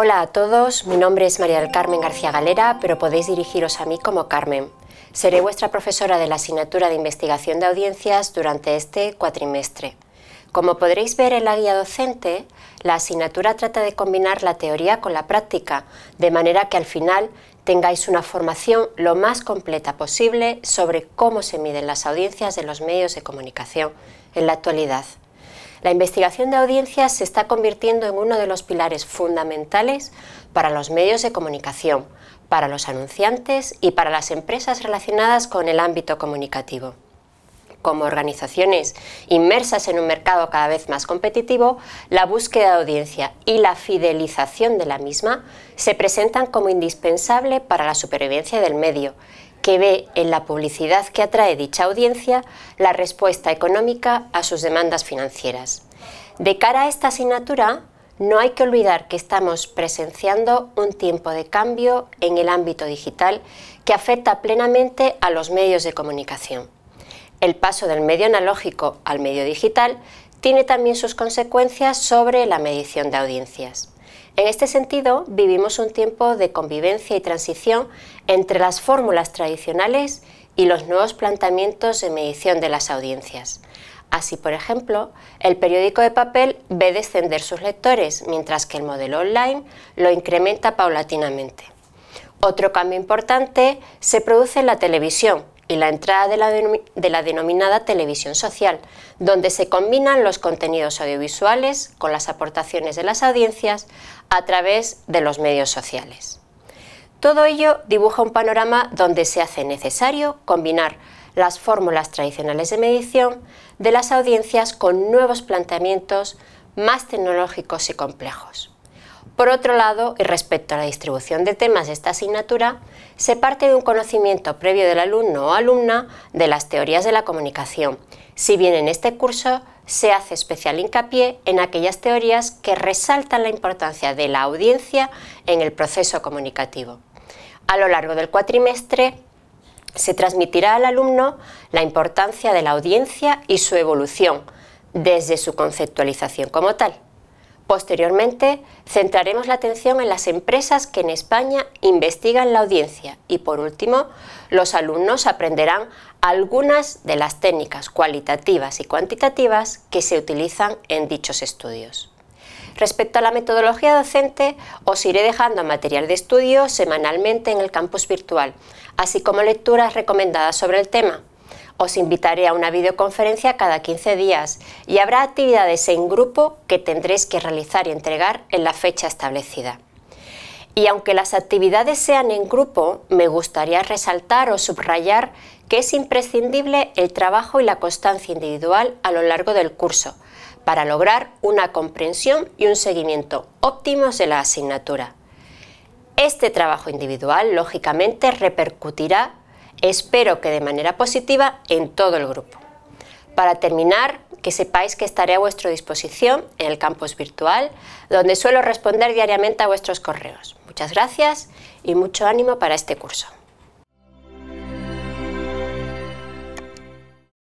Hola a todos, mi nombre es María del Carmen García Galera, pero podéis dirigiros a mí como Carmen. Seré vuestra profesora de la asignatura de investigación de audiencias durante este cuatrimestre. Como podréis ver en la guía docente, la asignatura trata de combinar la teoría con la práctica, de manera que al final tengáis una formación lo más completa posible sobre cómo se miden las audiencias de los medios de comunicación en la actualidad. La investigación de audiencias se está convirtiendo en uno de los pilares fundamentales para los medios de comunicación, para los anunciantes y para las empresas relacionadas con el ámbito comunicativo. Como organizaciones inmersas en un mercado cada vez más competitivo, la búsqueda de audiencia y la fidelización de la misma se presentan como indispensable para la supervivencia del medio que ve en la publicidad que atrae dicha audiencia la respuesta económica a sus demandas financieras. De cara a esta asignatura, no hay que olvidar que estamos presenciando un tiempo de cambio en el ámbito digital que afecta plenamente a los medios de comunicación. El paso del medio analógico al medio digital tiene también sus consecuencias sobre la medición de audiencias. En este sentido, vivimos un tiempo de convivencia y transición entre las fórmulas tradicionales y los nuevos planteamientos de medición de las audiencias. Así, por ejemplo, el periódico de papel ve descender sus lectores, mientras que el modelo online lo incrementa paulatinamente. Otro cambio importante se produce en la televisión, y la entrada de la, de la, denominada televisión social, donde se combinan los contenidos audiovisuales con las aportaciones de las audiencias a través de los medios sociales. Todo ello dibuja un panorama donde se hace necesario combinar las fórmulas tradicionales de medición de las audiencias con nuevos planteamientos más tecnológicos y complejos. Por otro lado, y respecto a la distribución de temas de esta asignatura, se parte de un conocimiento previo del alumno o alumna de las teorías de la comunicación, si bien en este curso se hace especial hincapié en aquellas teorías que resaltan la importancia de la audiencia en el proceso comunicativo. A lo largo del cuatrimestre se transmitirá al alumno la importancia de la audiencia y su evolución, desde su conceptualización como tal. Posteriormente, centraremos la atención en las empresas que en España investigan la audiencia y, por último, los alumnos aprenderán algunas de las técnicas cualitativas y cuantitativas que se utilizan en dichos estudios. Respecto a la metodología docente, os iré dejando material de estudio semanalmente en el campus virtual, así como lecturas recomendadas sobre el tema os invitaré a una videoconferencia cada 15 días y habrá actividades en grupo que tendréis que realizar y entregar en la fecha establecida. Y aunque las actividades sean en grupo, me gustaría resaltar o subrayar que es imprescindible el trabajo y la constancia individual a lo largo del curso para lograr una comprensión y un seguimiento óptimos de la asignatura. Este trabajo individual, lógicamente, repercutirá Espero que de manera positiva en todo el grupo. Para terminar, que sepáis que estaré a vuestra disposición en el campus virtual, donde suelo responder diariamente a vuestros correos. Muchas gracias y mucho ánimo para este curso.